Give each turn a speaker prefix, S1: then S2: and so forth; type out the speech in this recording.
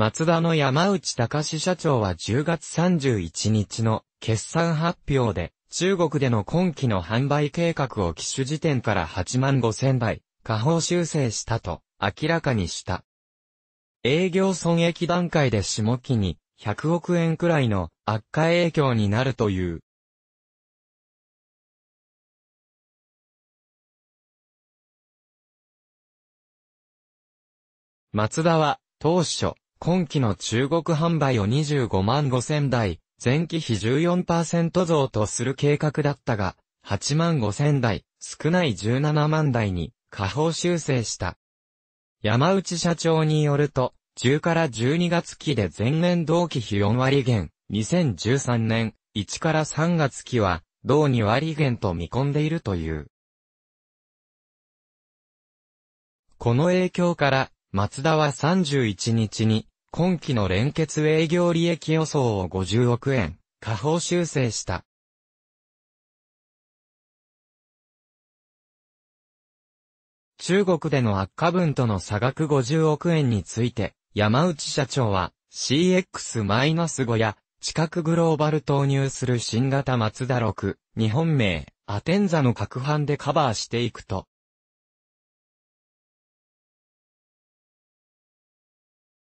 S1: 松田の山内隆社長は10月31日の決算発表で、中国での今期の販売計画を機種時点から8万5千台、下方修正したと明らかにした。営業損益段階で下期に100億円くらいの悪化影響になるという。松田は当初今期の中国販売を25万5千台、前期比14%増とする計画だったが、8万5千台、少ない17万台に、下方修正した。山内社長によると、10から12月期で前年同期比4割減、2013年、1から3月期は、同2割減と見込んでいるという。この影響から、マツダは31日に、今期の連結営業利益予想を50億円、下方修正した。中国での悪化分との差額50億円について、山内社長は CX-5 や近くグローバル投入する新型松田6、日本名、アテンザの各版でカバーしていくと